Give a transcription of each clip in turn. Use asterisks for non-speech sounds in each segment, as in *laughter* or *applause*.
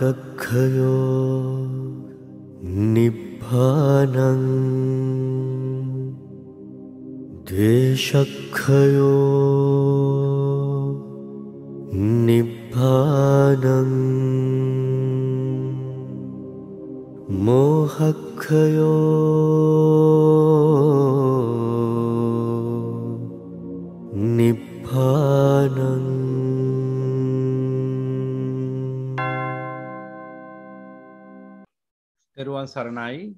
कक्षयो निभानं द्वेषक्षयो निभानं मोहक्षयो निफानम् තෙරුවන් සරණයි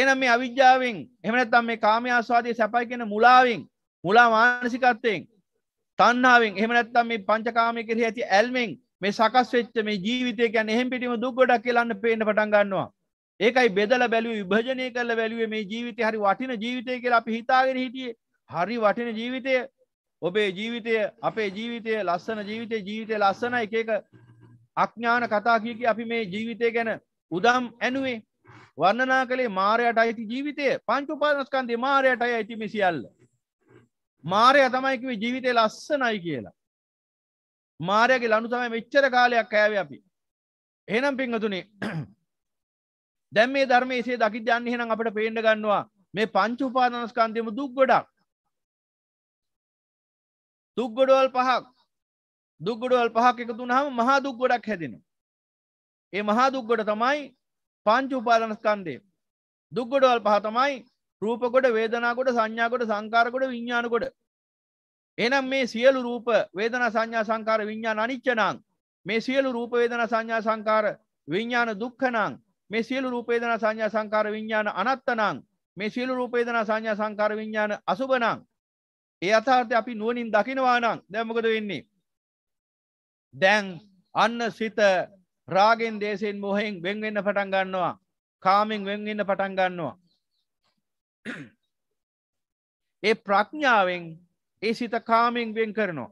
එනම් මේ අවිද්‍යාවෙන් එමනැත්තම් මේ කාමය ආස්වාදය සැපයි කියෙන මුලාවෙන් මුලා මානසිකත්වයෙන් තන්නාවෙන් එමනැත්තම් මේ පංචකාමය කරෙහි ඇති ඇල්මෙන් මේ සකස් වෙච්ච මේ ජීවිතය ගැන එහෙම පිටිම දුක් ගොඩක් කියලන්න පේන්න පටන් ගන්නවා ඒකයි බෙදල බැලුව විභජනය කරල බැලුවේ මේ ජීවිතය හරි වටින ජීවිතය කියලා අපි හිතාගෙන හිටියේ හරි වටින ජීවිතය ඔබේ ජීවිතය අපේ ජීවිතය ලස්සන ජීවිතය ජීවිතය ලස්සන එක අඥ්ඥාන කතා කියකි අපි මේ ජීවිතය ගැන උදම් ඇනුවේ වර්ණනා කළේ මාරයට අයිති ජීවිතය පංචුපාදස්කන්දේ මාරයට අය ඇති මිසිියල්ල. මාරය තමයිකිවේ ජීවිතය ලස්සනයි කියලා. මාරයගේ ලනු තමයි මෙච්චර කාලයක් කෑව අපි. එහනම් පිංහතුනේ *clears throat* දැම් මේ ධර්මයේසේ දකි දන්න හෙනම් අපට පේඩ ගන්නවා මේ පංචුපාදනස්කන්දයම දුක් ගොඩක්. තුක් ගොඩවල් පහක් දුක්ගොඩවල් පහක් එකතු වුණාම මහා දුක් ගොඩක් හැදෙනවා. ඒ මහා දුක් ගොඩ තමයි පංච උපාදානස්කන්ධය. දුක් ගොඩවල් පහ තමයි රූප ගොඩ, වේදනා ගොඩ, සංඥා ගොඩ, සංකාර ගොඩ, විඥාන ගොඩ. එහෙනම් මේ සියලු රූප, වේදනා, සංඥා, සංකාර, විඥාන අනිච්ච නම් මේ සියලු රූප, වේදනා, සංඥා, සංකාර, විඥාන දුක්ඛ නම් මේ සියලු රූප, වේදනා, සංඥා, සංකාර, විඥාන අනත්ත නම් මේ සියලු රූප, වේදනා, සංඥා, සංකාර, විඥාන අසුබ නම් ඒ අථාර්ථය අපි නුවණින් දකිනවා නම් දැන් මොකද වෙන්නේ? දැන් අන්න සිත රාගෙන් දේශයෙන් මොහෙන් වෙන්වෙන්න පටන් ගන්නවා කාමෙන් වෙන්වෙන්න පටන් ගන්නවා ඒ ප්‍රඥාවෙන් ඒ සිත කාමෙන් වෙන් කරනවා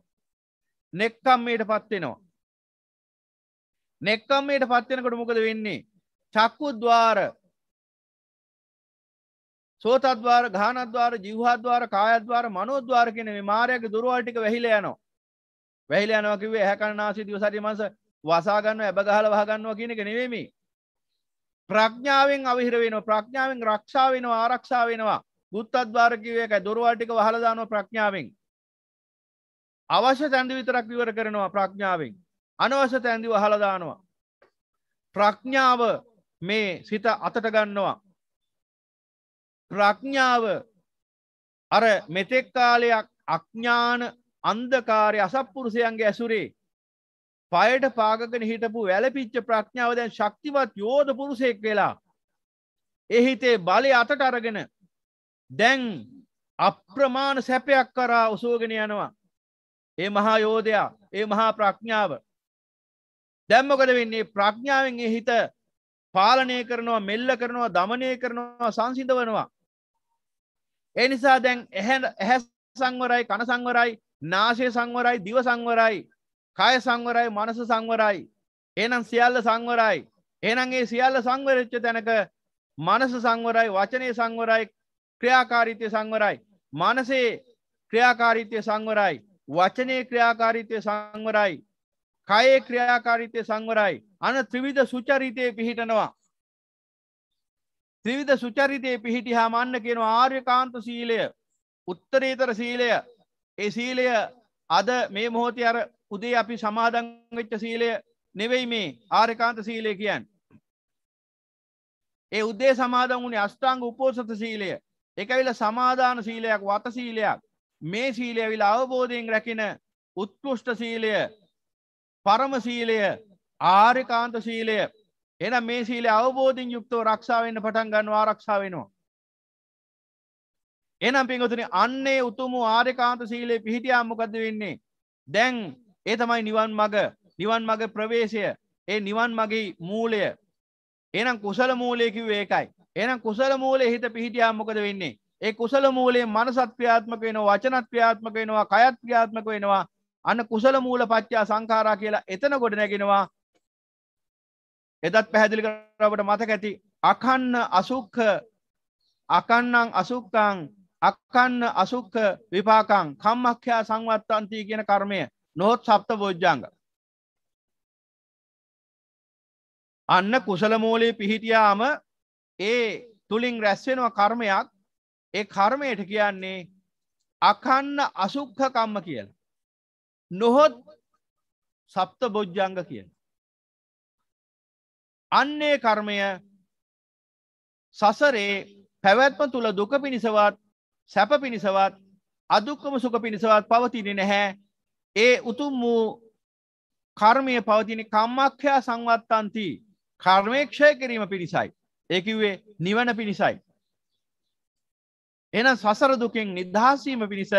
නෙක්කම්මයට පත්වෙනවා නෙක්කම්මයට පත්වෙනකොට මොකද වෙන්නේ චක්කුද්වාර සෝතද්වාර ගානද්වාර ජිවහද්වාර කායද්වාර මනෝද්වාර කියන මේ මාරයක දුරවල් ටික වැහිලා යනවා වැහිල යනවා කිව්වේ ඇහැ කන නාසය දිව ශරීර මනස වසා ගන්නවා ඇබ ගහලා වහ ගන්නවා කියන එක නෙවෙයි මේ. ප්‍රඥාවෙන් අවිහිර වෙනවා ප්‍රඥාවෙන් ආරක්ෂා වෙනවා ආරක්ෂා වෙනවා. බුත්තද්වාර කිව්වේ එකයි දොරවල් ටික වහලා දානවා ප්‍රඥාවෙන්. අවශ්‍ය තැන්දි විතරක් විවර කරනවා ප්‍රඥාවෙන්. අනවශ්‍ය තැන්දි වහලා දානවා. ප්‍රඥාව මේ සිත අතට ගන්නවා. ප්‍රඥාව අර මෙතෙක් කාලයක් අඥ්ඥාන අන්දකාරය අසප්පුරුසයන්ගේ ඇසුරේ පයට පාගගෙන හිටපු වැලපිච්ච ප්‍රඥාව දැන් ශක්තිවත් යෝධ පුරුසයෙක් වෙලා එහිතේ බලය අතට අරගෙන දැන් අප්‍රමාණ සැපයක් කරා ඔසෝගෙන යනවා ඒ මහා යෝධයා ඒ මහා ප්‍රඥාව දැම්මකද වෙන්නේ ප්‍රඥාවෙන් ඒ හිත පාලනය කරනවා මෙල්ල කරනවා දමනය කරනවා සංසිඳ වනවා එනිසා දැන් ඇහැ සංවරයි කන සංවරයි නාශය සංවරයි දිව සංවරයි කය සංවරයි මනස සංවරයි එනම් සියල්ල සංවරයි එනන්ගේ සියල්ල සංවරච්ච තැනක මනස සංවරයි වචනය සංවරයි ක්‍රියාකාරීතය සංවරයි මනසේ ක්‍රියාකාරීතය සංවරයි වචනය ක්‍රියාකාරීතය සංවරයි කයේ ක්‍රියාකාරීතය සංවරයි අන ත්‍රවිධ සුචරිතය පිහිටනවා ත්‍රවිධ සුචරිතය පිහිටි හාමන්න කියෙන ආර්යකාන්ත සීලය උත්තරීතර සීලය ඒ සීලය අද මේ මොහොතේ අර උදේ අපි සමාදන් වෙච්ච සීලය නෙවෙයි මේ ආරකාන්ත සීලය කියන්නේ. ඒ උදේ සමාදන් වුණේ අෂ්ටාංග උපෝසත සීලය. ඒක ඇවිල්ලා සමාදාන සීලයක් වත සීලයක්. මේ සීලය ඇවිල්ලා අවබෝධයෙන් රැකින උත්කෘෂ්ඨ සීලය. පරම සීලය ආරකාන්ත සීලය. එහෙනම් මේ සීලය අවබෝධයෙන් යුක්තව ආරක්ෂා වෙන්න පටන් ගන්නවා ආරක්ෂා වෙනවා. එනම් පින්වතුනි අන්නේ උතුම් ආර්යකාන්ත සීලේ පිහිටියා මොකද වෙන්නේ? දැන් ඒ තමයි නිවන් මඟ, නිවන් මඟ ප්‍රවේශය, ඒ නිවන් මගේ මූලය. එහෙනම් කුසල මූලය කිව්වේ ඒකයි. එහෙනම් කුසල මූලයේ හිත පිහිටියා මොකද වෙන්නේ? ඒ කුසල මූලයේ මනසත් ක්‍රියාත්මක වෙනවා, වචනත් ක්‍රියාත්මක වෙනවා, කයත් ක්‍රියාත්මක වෙනවා. අන්න කුසල මූල පත්‍යා සංඛාරා කියලා එතන ගොඩ නැගෙනවා. එදත් පැහැදිලි කරලා අපට මතක ඇති අකන්න අසුක්ඛ අකන්නං අසුක්ඛං අක්කන්න අසුක්ක විපාකං කම්මක්්‍යයා සංවත්තන්තිී කියන කර්මය නොහොත් සප්ත බෝජ්ජංග. අන්න කුසලමූලයේ පිහිටියාම ඒ තුළින් රැස්වෙනවා කර්මයක් ඒ කර්මයට කියන්නේ අකන්න අසුක්හකම්ම කියල. නොහොත් සප්ත බොජ්ජංග කියන. අන්නේ කර්මය සසරේ පැවැත්ම තුළ දුක පිණිසවත් සැප පිණිසවත් අදුක්කම සුක පිණිසවත් පවතිනෙ නැහැ ඒ උතුම් වූ කර්මය පවතින කම්මක්ෂයා සංවත්තන්ති කර්මේක්ෂය කිරීම පිණිසයි. ඒකිවේ නිවන පිණිසයි. එන සසර දුකෙන් නිදහසීම පිණිස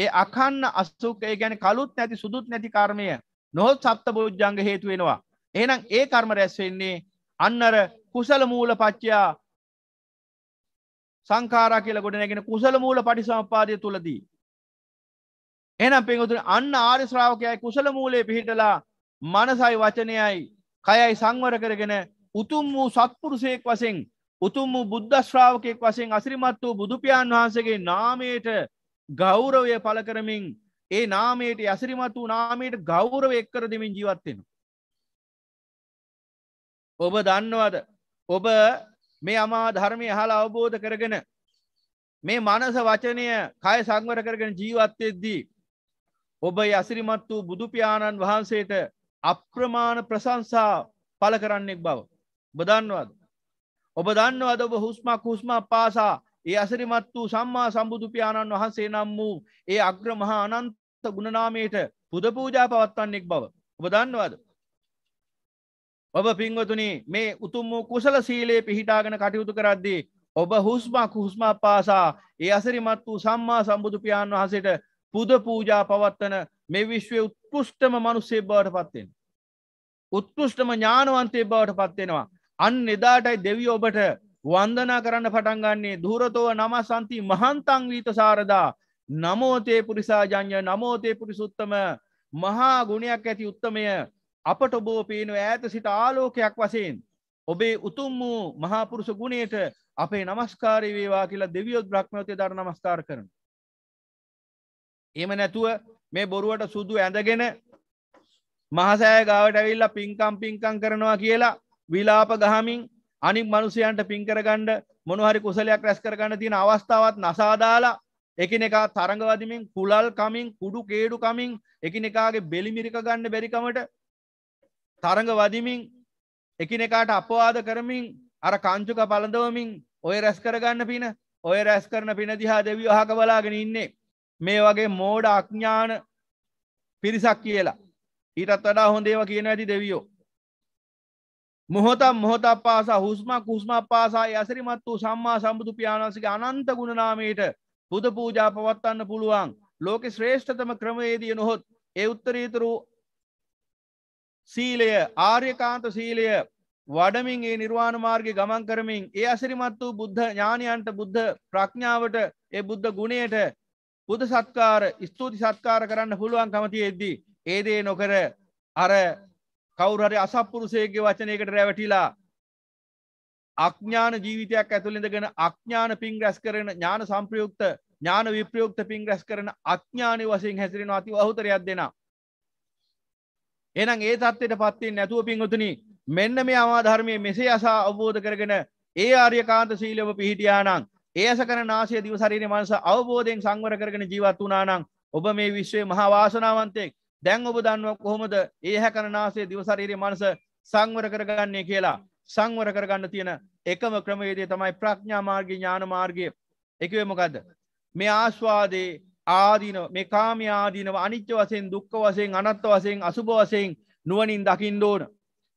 ඒ අකන්න අස්සුකය ගැන කලුත් නැති සුදුත් නැති කර්මය නොහොත් සප්ත බෝජ්ජංග හේතු වෙනවා. එහනම් ඒ කර්ම රැස් වෙන්නේ අන්නර කුසල මූල පච්චයා සංකාර කියල ගොඩ නැගෙන කුසල මූල පටි සමපාදය තුළදී. එනම් පෙන්ගතුන අන්න ආර්ශ්‍රාවකයයි කුසල මූලේ පිහිටලා මනසයි වචනයයි කයයි සංවර කරගෙන උතුම් වූ සත්පුරුසයෙක් වසෙන් උතුම් වූ බුද්ධශ්‍රාවකයෙක් වසෙන් අසිරිමත් වූ බුදුපාන් වහන්සගේ නාමයට ගෞරවය පල කරමින් ඒ නාමයට ඇසිරිමත් වූ නාමයට ගෞරව එක් කර දෙමින් ජීවත්වෙන. ඔබ දන්නවද ඔබ මේ අමා ධර්මය හලා අවබෝධ කරගෙන මේ මනස වචනය කය සංවර කරගෙන ජීවත්තෙද්දී ඔබ යසිරිමත් වූ බුදුපාණන් වහන්සේට අප්‍රමාණ ප්‍රසංසා පල කරන්නෙක් බව බදන්නවද ඔබ දන්නවද ඔබ හුස්මක් හුස්මක් පාසා ඒ අසිරිමත් වූ සම්මා සම්බුදුපාණන් වහන්සේ නම් වූ ඒ අග්‍රමහා අනන්ත ගුණනාමයට පුද පූජා පවත්වන්නෙක් බව ඔබ දන්නවද ඔබ පින්වතුනි මේ උතුම් වූ කුසල සීලේ පිහිටාගෙන කටයුතු කරද්දී ඔබ හුස්මක් හුස්ම පාසා ඒ අසරිමත් වූ සම්මා සම්බුදු පියාණන් වහන්සේට පුද පූජා පවත්වන මේ විශ්වයේ උත්කෘෂ්ඨම මිනිස්සේ බවට පත්වෙන. උත්කෘෂ්ඨම ඥානවන්තයෙක් බවට පත්වෙනවා. අන්න එදාටයි දෙවියෝ ඔබට වන්දනා කරන්න පටන් ගන්නේ ධූරතෝව නමසන්ති මහන්තං වීත සාරදා නමෝතේ පුරිසාජඤ්‍ය නමෝතේ පුරිසුත්තම මහා ගුණයක් ඇති උත්තමය අපට ඔබෝ පේනු ඈත සිට ආලෝකයක් වසයෙන් ඔබේ උතුම් වූ මහාපුරුෂ ගුණයට අපේ නමස්කාරය වේවා කියලා දෙවියොත් බ්‍රහ්මයෝතය දර නමස්කාර කරන. එම නැතුව මේ බොරුවට සුදු ඇඳගෙන මහසෑ ගාවට ඇවිල්ල පින්කම් පින්කං කරනවා කියලා විලාප ගහමින් අනික් මනුසයන්ට පින්කරගණ්ඩ මොනහරි කුසලයක් රැස් කරගන්න තියෙන අවස්ථාවත් නසාදාලා එකන එකා තරඟවදිමින් කුලල් කමින් කුඩු කේඩු කමින් එකන එකගේ බෙලිමිරික ගන්න බැරිකමට තරඟ වදිමින් එකිනෙකාට අපවාද කරමින් අර කංචුක පලඳවමින් ඔය රැස් කරගන්න පින ඔය රැස් කරන පින දිහා දෙවී හක බලාගෙන ඉන්නේ මේ වගේ මෝඩ අඥ්ඥාන පිරිසක් කියලා ඊටත් වඩා හොඳේව කියන ඇති දෙවියෝ මොහොතම් මොහොත පාසා හුස්ම කුස්ම පාසා ඇසරිමත් වූ සම්මා සම්බුදු පියාණන්සගේ අනන්ත ගුණනාමයට පුද පූජා පවත්වන්න පුළුවන් ලෝක ශ්‍රේෂ්ඨතම ක්‍රමයේදී නොහොත් ඒ උත්තරීතුරු සීලය ආර්යකාන්ත සීලය වඩමින් ඒ නිර්වාණ මාර්ගය ගමන් කරමින් ඒ අසිරිමත් වූ බුද්ධ ඥානයන්ට බුද්ධ ප්‍රඥාවට ඒ බුද්ධ ගුණයට බුද සත්කාර ස්තුති සත්කාර කරන්න පුළුවන් කමති එද්දී ඒදේ නොකර අර කවුරහරි අසප්පුරුසේගේ වචනයකට රැවටිලා අඥාන ජීවිතයක් ඇතුළඳගෙන අඥාන පින් රැස් කරන ඥාන සම්ප්‍රයුක්ත ඥාන විප්‍රයුක්ත පින් රැස් කරන අඥානය වසින් හැසිරෙන අති අහුතරයක් දෙනා එනම් ඒ තත්ත්වයට පත්තිෙන් නැතුව පින්වතුනි මෙන්න මේ අමාධර්මය මෙසේ අසා අවබෝධ කරගෙන ඒ ආර්යකාන්ත සීලව පිහිටියානං ඒස කර නාසය දිවසරීන මනස අවබෝධයෙන් සංවර කරගෙන ජීවත් වනානං ඔබ මේ විශ්වය මහා වාසනාවන්තෙක් දැන් ඔබ දන්නුව කොහොමද ඒ හැකන නාසේ දිවසරීරය මනස සංවර කරගන්නේ කියලා සංවර කරගන්න තියෙන එකම ක්‍රමවේදය තමයි ප්‍රඥා මාර්ගය ඥාන මාර්ගය එකවේ මොකක්ද මේ ආස්වාදේ ආදීනව මේ කාමය ආදීනව අනිච්ච වසයෙන් දුක්ක වසයෙන් අනත්ත වසයෙන් අසුභ වසයෙන් නුවනින් දකිින් ඕන.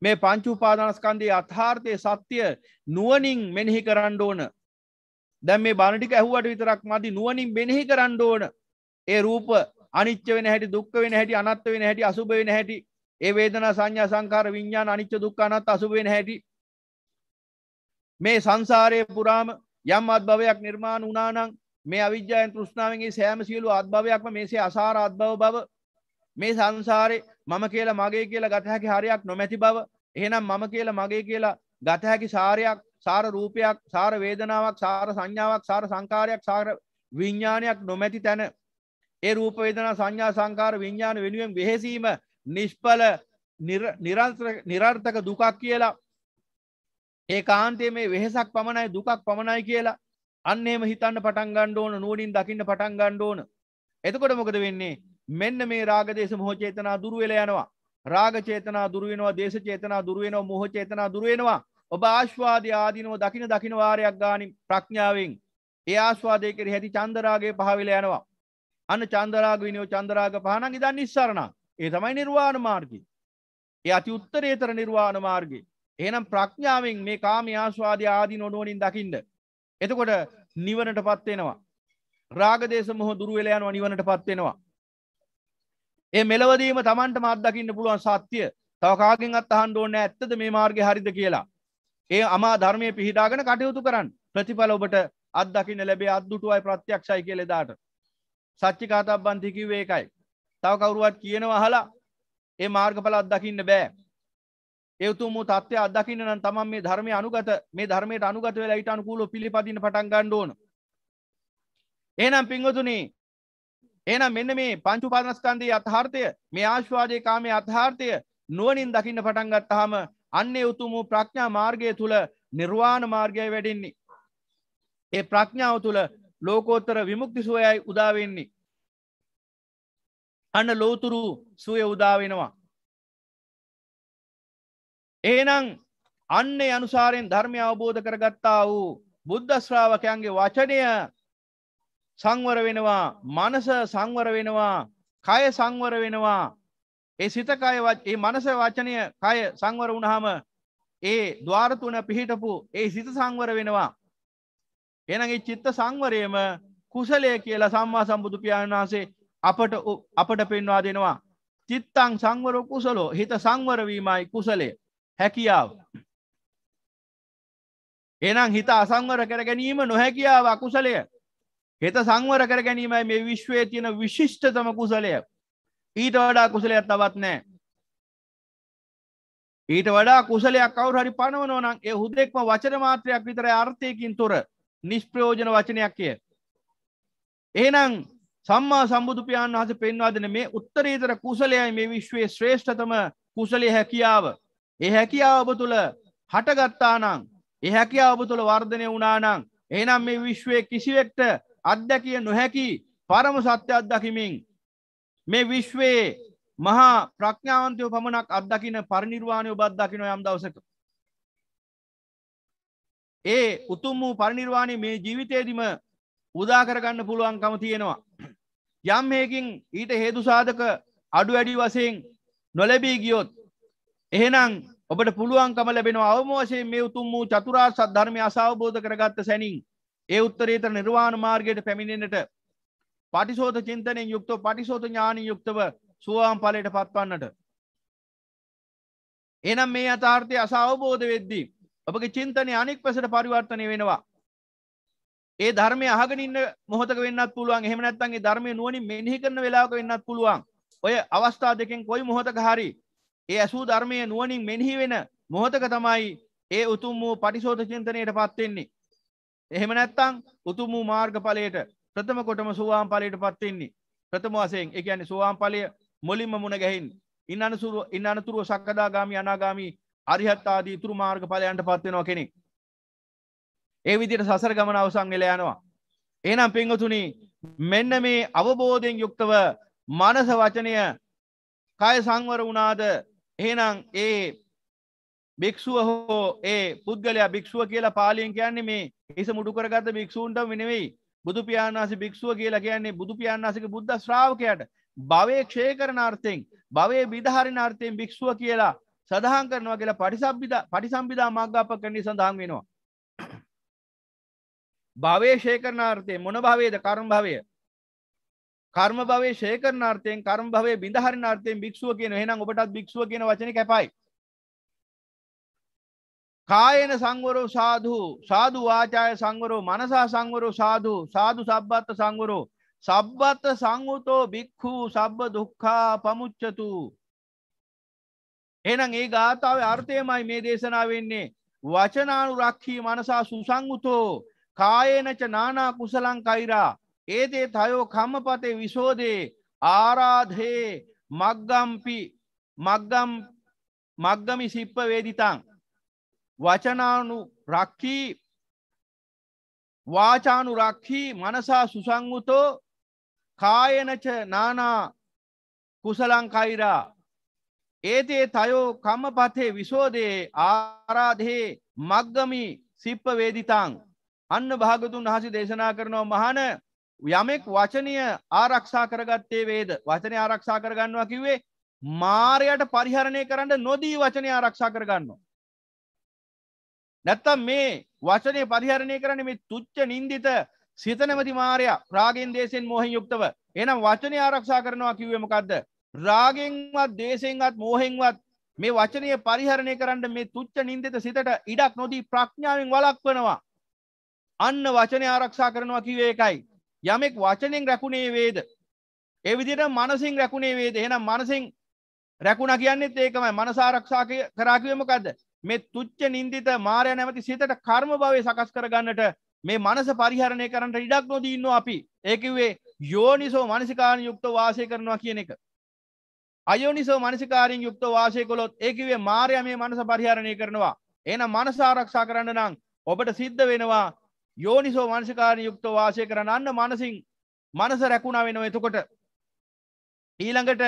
මේ පංචුපාදානස්කන්දේ අත්හාර්ථය සත්‍යය නුවනින් මෙනෙහි කරන්න ඕන. දැම් මේ බණටික ඇහුවට විතරක් මදි නුවනින් බෙනෙහි කරන්න ඕන. ඒ රූප අනිච්ච වෙන හැටි දුක් වෙන හැටි අනත්ත වෙන හැටි අසුභ වෙන හැටි ඒ වේදනා සංඥා සංකාර විඤ්ඥාන අනිච්ච දුක් අනත් අසුභ වෙන හැටි. මේ සංසාරය පුරාම යම් අත්භවයක් නිර්මාණ උනානං මේ අවිද්‍යාවෙන් තෘෂ්ණාවෙන්ගේ සෑම සියලු ආත්භවයක්ම මේසේ අසාර ආත්භව බව මේ සංසාරේ මම කියලා මගේ කියලා ගත හැකි හරයක් නොමැති බව එහෙනම් මම කියලා මගේ කියලා ගත හැකි සාරයක් සාර රූපයක් සාර වේදනාවක් සාර සංඥාවක් සාර සංකාරයක් සාර විඥානයක් නොමැති තැන ඒ රූප වේදනා සංඥා සංකාර විඥාන වෙනුවෙන් වෙහෙසීම නිෂ්ඵල නිරන්තර නිරර්ථක දුකක් කියලා ඒ කාන්තේ මේ වෙහෙසක් පමණයි දුකක් පමණයි කියලා අන්න එහෙම හිතන්න පටන් ගන්න ඕන නුවණින් දකින්න පටන් ගන්න ඕන. එතකොට මොකද වෙන්නේ? මෙන්න මේ රාග දේශ මොහ චේතනා දුර වෙලා යනවා. රාග චේතනා දුර වෙනවා, දේශ චේතනා දුර වෙනවා, මොහ චේතනා දුර වෙනවා. ඔබ ආස්වාදී ආදීනව දකින දකින වාරයක් ගානින් ප්‍රඥාවෙන් ඒ ආස්වාදයේ කෙරෙහි ඇති චන්දරාගය පහ වෙලා යනවා. අන්න චන්දරාග විනෝ චන්දරාග පහ නම් ඉදන් නිස්සරණ. ඒ තමයි නිර්වාණ මාර්ගය. ඒ අති උත්තරේතර නිර්වාණ මාර්ගය. එහෙනම් ප්‍රඥාවෙන් මේ කාම ආස්වාදී ආදීනව නුවණින් දකින්න. එතකොට නිවනට පත්වෙනවා. රාගදේශ මොහ දුරුවලයනවා නිවනට පත්වෙනවා. ඒ මෙලවදීම තමන්ට මත්දකින්න පුළුවන් සත්‍යය තවකාගෙන් අත් අහන් ඕන්න ඇත්තද මේ මාර්ග හරිද කියලා. ඒ අමා ධර්මය පිහිටාගෙන කටයුතු කරන්න ප්‍රතිඵල ඔබට අත්දකින්න ලැබේ අත්දුටුවයි ප්‍රත්‍යක්ෂයි කෙලෙදාට. සච්චිකාතක් බන්තිකිවේ එකයි. තව කවුරුවත් කියනව හලා ඒ මාර්ගඵල අත්දකින්න බෑ ඒවතුම තත්ත්වය අදකින්න නම් තමන් මේ ධර්මය අනුගත මේ ධර්මයට අනුගත වෙලා ඊට අනුකූලව පිළිපදින්න පටන් ගන්න ඕන. එහෙනම් පින්වතුනි එහෙනම් මෙන්න මේ පංච උපාදානස්කන්ධයේ යථාර්ථය මේ ආශ්වාදේ කාමයේ යථාර්ථය නුවණින් දකින්න පටන් ගත්තාම අන්නේ උතුම් ප්‍රඥා මාර්ගය තුල නිර්වාණ මාර්ගය වැඩෙන්නේ. ඒ ප්‍රඥාව තුල ලෝකෝත්තර විමුක්ති සුවයයි උදා වෙන්නේ. අන්න ලෝතුරු සුවය උදා වෙනවා. එහෙනම් අන්නේ අනුසාරයෙන් ධර්මය අවබෝධ කරගත්තා වූ බුද්ධ ශ්‍රාවකයන්ගේ වචනය සංවර වෙනවා මනස සංවර වෙනවා කය සංවර වෙනවා ඒ සිතකය ඒ මනස වචනය කය සංවර වුණහම ඒ ද්වාරතුන පිහිටපු ඒ සිත සංවර වෙනවා එනගේ චිත්ත සංවරයම කුසලය කියලා සම්මා සම්බුදු පියාණන් වහන්සේ අපට අපට පෙන්වා දෙනවා චිත්තං සංවර කුසලෝ හිත සංවරවීමයි කුසලේ හැකියාව. එනම් හිත අසංවර කර ගැනීම නොහැකියාව අකුසලය. හිත සංවර කර ගැනීමයි මේ විශ්වයේ තියෙන විශිෂ්ටතම කුසලය. ඊට වඩා කුසලයක් තවත් නැහැ. ඊට වඩා කුසලයක් කවුරු හරි පනවනවා නම් ඒ හුදෙක්ම වචන මාත්‍රයක් විතරයි අර්ථයකින් තොර නිෂ්ප්‍රයෝජන වචනයක් කිය. එහෙනම් සම්මා සම්බුදු පියාණන් වහන්සේ පෙන්වා දෙන මේ උත්තරීතර කුසලයයි මේ විශ්වයේ ශ්‍රේෂ්ඨතම කුසලයේ හැකියාව. ඒ හැකියාව ඔබ තුළ හටගත්තානං ඒ හැකියාව ඔබ තුළ වර්ධනය වුණානං එනම් මේ විශ්වය කිසිවෙක්ට අත්දැකිය නොහැකි පරම සත්‍ය අත්දකිමින් මේ විශ්වයේ මහා ප්‍රඥාවන්තයෝ පමණක් අත්දකින පරිනිර්වාණය ඔබත් දකින යම් දවසක. ඒ උතුම් වූ පරිනිර්වාණය මේ ජීවිතයේදිම උදාකරගන්න පුළුවන්කම තියෙනවා. යම් හේකින් ඊට හේතු සාධක අඩු වැඩි වසයෙන් නොලැබී ගියොත් එහෙනම් ඔබට පුළුවන්කම ලැබෙන අවමෝසයෙන් මේ උතුම් වූ චතුරාර් සද්ධර්මය අසවබෝධ කරගත්ත සැනින් ඒ උත්තරීතර නිර්වාණ මාර්ගයට පැමිණෙනට පටිසෝත චින්තනයෙන් යුක්තව පටිසෝත ඥානී යුක්තව සුවාම් පලයට පත්වන්නට. එනම් මේ අතාර්ථය අසවබෝධ වෙද්දී ඔබගේ චින්තනය අනික් පසට පරිවර්තනය වෙනවා. ඒ ධර්මය අහගනින්න මොහොතක වෙන්නත් පුළුවන් එහෙම නැත්නම් ඒ ධර්මය නුවණින් මෙනෙහි කරන වෙලාවක වෙන්නත් පුළුවන්. ඔය අවස්ථා දෙකෙන් කොයි මොහොතක හරි ඒ ඇසූ ධර්මය නුවනින් මෙනෙහි වෙන මොහොතක තමයි ඒ උතුම් වූ පටිසෝත චින්තනයට පත්වෙන්නේ. එහෙම නැත්තං උතුම් වූ මාර්ගඵලයට ප්‍රථම කොටම සුවාම් පලයට පත්වෙන්නේ. ප්‍රථම වසයෙන් එක ඇනි සුවාම් පලය මොලින්ම මුණ ගැහින් ඉන්න අනසුරුව ඉන්න අනතුරුව සක්කදාගාමි අනාගාමී අරිහත්තාදී තුරු මාර්ග පලයන්ට පත්වෙනවා කෙනෙක්. ඒ විදිට සසර ගමන අවසං වෙල යනවා. ඒනම් පිංහතුනි මෙන්න මේ අවබෝධයෙන් යුක්තව මනස වචනය කය සංවර වනාාද එහෙනම් ඒ භික්ෂුව හෝ ඒ පුද්ගලයා භික්ෂුව කියලා පාලියෙන් කියන්නේ මේ හිස මුඩු කරගත භික්ෂූන්ටම නෙවෙයි බුදු පියාණාසි භික්ෂුව කියලා කියන්නේ බුදු පියාණාසික බුද්ධ ශ්‍රාවකයාට භවයේ ක්ෂය කරන අර්ථයෙන් භවයේ විදහාරින අර්ථයෙන් භික්ෂුව කියලා සඳහන් කරනවා කියලා පටිසම්භිදා පටිසම්භිදා මාර්ගාපකරණේ සඳහන් වෙනවා භවයේ ක්ෂය කරන අර්ථයෙන් මොන භවයේද කර්ම භවයේ කර්ම භවය ශේකරනාර්ථයෙන් කර්ම භවය බිඳහරිනාර්ථයෙන් භික්ෂුව කියන එහෙනම් ඔබටත් භික්ෂුව කියන වචනේ කැපයි කායන සංවරෝ සාධු සාධු වාචාය සංවරෝ මනසා සංවරෝ සාධු සාධු සබ්බත්ත සංවරෝ සබ්බත්ත සංවතෝ භික්ඛු සබ්බ දුක්ඛා පමුච්චතු එහෙනම් ඒ ගාථාවේ අර්ථයමයි මේ දේශනාව වෙන්නේ වචනානුරක්ඛී මනසා සුසංගුතෝ කායේනච නානා කුසලං කෛරා ඒදේ තයෝ කම්මපතේ විශෝදේ ආරාධයේ මක්ගම්පි මක්ගම් මක්ගමි සිප්ප වේදිතං වචනානු රක්කී වාචානු රක්හි මනසා සුසංගුතෝ කායනච නානා කුසලංකයිරා ඒතේ තයෝ කම්මපතේ විශෝදයේ ආරාධයේ මක්ගමි සිප්ප වේදිතං අන්න භාගතුන් වහසි දේශනා කරනවා මහන යමෙක් වචනය ආරක්ෂා කරගත්තේ වේද වචනය ආරක්ෂා කරගන්නවා කිව්වේ මාරයට පරිහරණය කරන්න නොදී වචනය ආරක්ෂා කරගන්නවා. නැත්තම් මේ වචනය පරිහරණය කරන මේ තුච්ච නින්දිත සිතනමති මාරයා රාගෙන් දේශෙන් මෝහෙන් යුක්තව එනම් වචනය ආරක්ෂා කරනවා කිව්වේ මොකද්ද? රාගෙන්වත් දේශෙන්වත් මෝහෙන්වත් මේ වචනය පරිහරණය කරන්න මේ තුච්ච නින්දිත සිතට ඉඩක් නොදී ප්‍රඥාවෙන් වළක්වනවා. අන්න වචනය ආරක්ෂා කරනවා කිව්වේ ඒකයි. යමෙක් වචනෙන් රැකුණේ වේද ඒ විදිහට මනසින් රැකුණේ වේද එහෙනම් මනසින් රැකුණා කියන්නේත් ඒකමයි මනස ආරක්ෂා කරා කිව්වේ මොකද්ද මේ තුච්ච නින්දිත මායя නැමැති සිතට කර්ම භවය සකස් කරගන්නට මේ මනස පරිහරණය කරන්නට ඉඩක් නොදී ඉන්නවා අපි ඒ කිව්වේ යෝනිසෝ මනසිකාරණ යුක්ත වාසය කරනවා කියන එක අයෝනිසෝ මනසිකාරයෙන් යුක්ත වාසය කළොත් ඒ කිව්වේ මායя මේ මනස පරිහරණය කරනවා එහෙනම් මනස ආරක්ෂා කරන්න නම් ඔබට සිද්ධ වෙනවා යෝනිසෝ මනසිකාරී යුක්ත වාසය කරන අන්න මනසින් මනස රැකුණා වෙනවා එතකොට ඊළඟට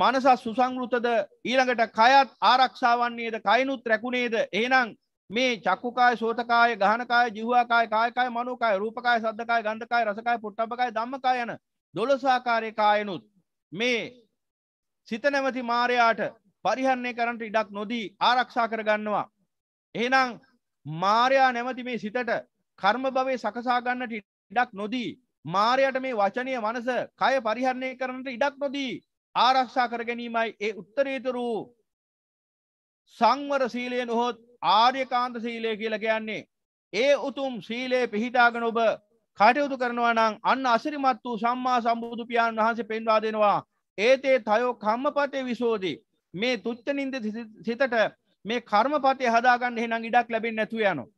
මනස සුසංගෘතද ඊළඟට කයත් ආරක්ෂාවන්නේද කයිනුත් රැකුණේද එහෙනම් මේ චක්කුකාය සෝතකාය ගහනකාය ජිහ්වාකාය කායකාය මනෝකාය රූපකාය සද්දකාය ගන්ධකාය රසකාය පුට්ටබ්බකාය ධම්මකාය යන දොළොසාකාරයේ කායනුත් මේ සිත නැමැති මායයාට පරිහරණය කරන්නට ඉඩක් නොදී ආරක්ෂා කරගන්නවා එහෙනම් මාරයා නැමති මේ සිතට කර්ම භවේ සකසා ගන්නට ඉඩක් නොදී මාරයට මේ වචනය මනස කය පරිහරණය කරනට ඉඩක් නොදී ආරක්ෂා කර ගැනීමයි ඒ උත්තරීතුරු සංවර සීලය නොහොත් ආර්යකාන්ත සීලය කියල කියන්නේ ඒ උතුම් සීලයේ පිහිටාගෙන ඔබ කටයුතු කරනවා නම් අන්න අසිරිමත් වූ සම්මා සම්බුදු පියාණන් වහන්සේ පෙන්වා දෙනවා ඒතේ තයෝ කම්මපතේ විසෝදී මේ තුච්චනින්ද සිතට මේ කර්මපතය හදාගන්න එහෙනම් ඉඩක් ලැබෙන්නේ නැතුව යනවා.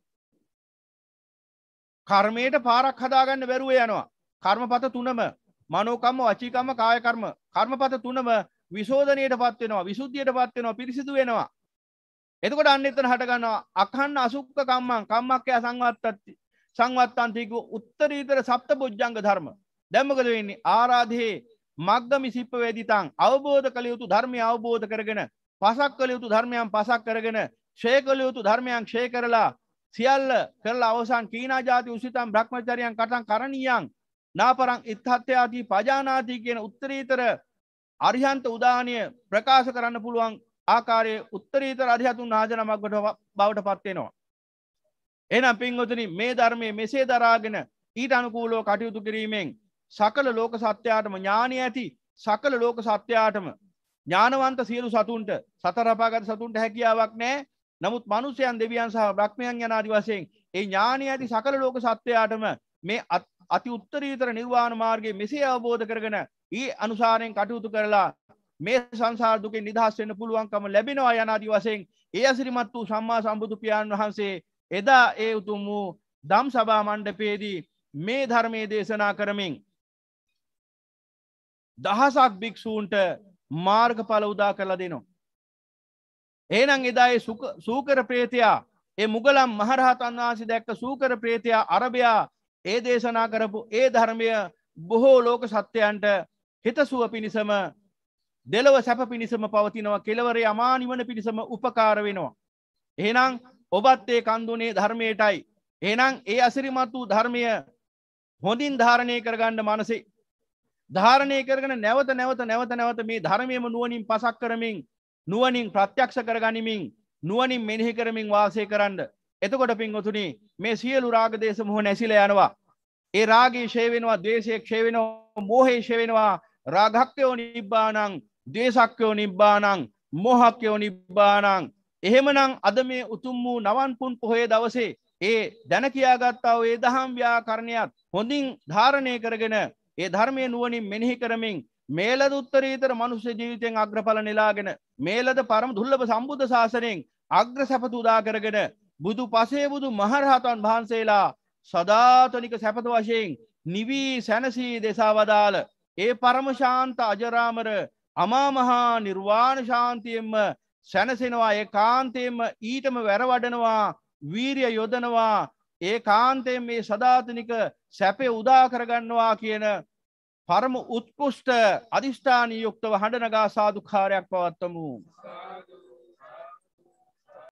කර්මයට පාරක් හදාගන්න බැරුව යනවා. කර්මපත තුනම මනෝකම්ම වචීකම්ම කායකර්ම කර්මපත තුනම විශෝධනයට පත් වෙනවා විසුද්ධියට පත් වෙනවා පිරිසිදු වෙනවා. එතකොට අන්න එතන හටගන්නවා අකන්න අසුක්ක කම්මං කම්මක්කය සංවත්තත්ති සංවත්තන්තික උත්තරීතර සප්ත බොජ්ජංග ධර්ම. දැම්මකද වෙන්නේ ආරාධයේ මග්ගමි සිප්ප වේදිතං අවබෝධ කළ යුතු ධර්මය අවබෝධ කරගෙන පසක් කළ යුතු ධර්මයන් පසක් කරගෙන ක්ෂය කළ යුතු ධර්මයන් ක්ෂය කරලා සියල්ල කරලා අවසන් කීනා ජාති උසිතම් බ්‍රහ්මචරියන් කටන් කරණියන් නාපරං ඉත්හත්ත්‍යාදී පජානාති කියන උත්තරීතර අරිහන්ත උදානය ප්‍රකාශ කරන්න පුළුවන් ආකාරයේ උත්තරීතර අධිහතුන් නාජනමක්කට බවට පත්වෙනවා. එනම් පින්වතන මේ ධර්මය මෙසේ දරාගෙන ඊට අනුකූලෝ කටයුතු කිරීමෙන් සකල ලෝක සත්‍යයාටම ඥානය ඇති සකල ලෝක සත්‍යයාටම ඥානවන්ත සියලු සතුන්ට සතරපාගත සතුන්ට හැකියාවක් නෑ නමුත් මනුසයන් දෙවියන් සහ බ්‍රක්්මයන් යනාදි වසයෙන් ඒ ඥානය ඇති සකල ලෝක සත්වයාටම මේ අති උත්තරීතර නිර්වාණ මාර්ගයේ මෙසේ අවබෝධ කරගෙන ඒ අනුසාරයෙන් කටයුතු කරලා මේ සංසාර දුකෙන් නිදහස් වෙන්න පුළුවන්කම ලැබෙනවා යනාදි වසයෙන් ඒ අසිරිමත් වූ සම්මා සම්බුදු පියාණන් වහන්සේ එදා ඒ උතුම් වූ දම් සභා මණ්ඩපයේදී මේ ධර්මයේ දේශනා කරමින් දහසක් භික්ෂූන්ට මාර්ග පල උදා කරලා දෙනවා. ඒනං එදායේ සූකර ප්‍රේතියා ඒ මුගලම් මහරහතන් වහන්සි දැක්ක සූකර ප්‍රේතියා අරභයා ඒ දේශනා කරපු ඒ ධර්මය බොහෝ ලෝක සත්‍යයන්ට හිතසුව පිණිසම දෙලව සැප පිණිසම පවතිනවා කෙලවරේ අමානිවන පිණිසම උපකාර වෙනවා. එහෙනම් ඔබත් ඒ කන්දුනේ ධර්මයටයි. එහෙනම් ඒ අසිරිමත් වූ ධර්මය හොඳින් ධාරණය කරගන්න මනසේ ධාරණය කරගෙන නැවත නැවත නැවත නැවත මේ ධර්මයම නුවනින් පසක් කරමින් නුවනින් ප්‍රත්‍යක්ෂ කරගනිමින් නුවනින් මෙනෙහි කරමින් වාසය කරන්න. එතකොට පින්ගොතුනි මේ සියලු රාගදේශ මුහ නැසිල යනවා. ඒ රාගී ශේවෙනවා දේශය ක්ෂේවෙනවා මෝහේ ශේවෙනවා රාගක්්‍යයෝ නිබ්බානං දේශක්්‍යයෝ නිබ්බානං මොහක්්‍යයෝ නිබ්බානං. එහෙමනං අද මේ උතුම් වූ නවන්පුන් පොහොය දවසේ ඒ දැන කියාගත්තාව ඒ දහම් ව්‍යාකරණයත් හොඳින් ධාරණය කරගෙන ඒ ධර්මය නුවනින් මෙනෙහි කරමින් මේලද උත්තරීතර මනුස්ස ජීවිතයෙන් අග්‍රඵල නිලාගෙන මේලද පරම දුල්ලබ සම්බුද්ධ ශාසනයෙන් අග්‍ර සැපත උදා කරගෙන බුදු පසේ බුදු මහරහතන් වහන්සේලා සදාතනික සැපත වශයෙන් නිවී සැනසී දෙසා වදාළ ඒ පරමශාන්ත අජරාමර අමාමහා නිර්වාණ ශාන්තියෙන්ම සැනසෙනවා ඒ කාන්තයෙන්ම ඊටම වැරවඩනවා වීරිය යොදනවා ඒ කාන්තයෙන් මේ සධාතනික සැපේ උදාකරගන්නවා කියන පරම උත්කෘෂ්ට අධිෂ්ඨානී යුක්තව හඬනගා සාධකාරයක් පවත්වමු.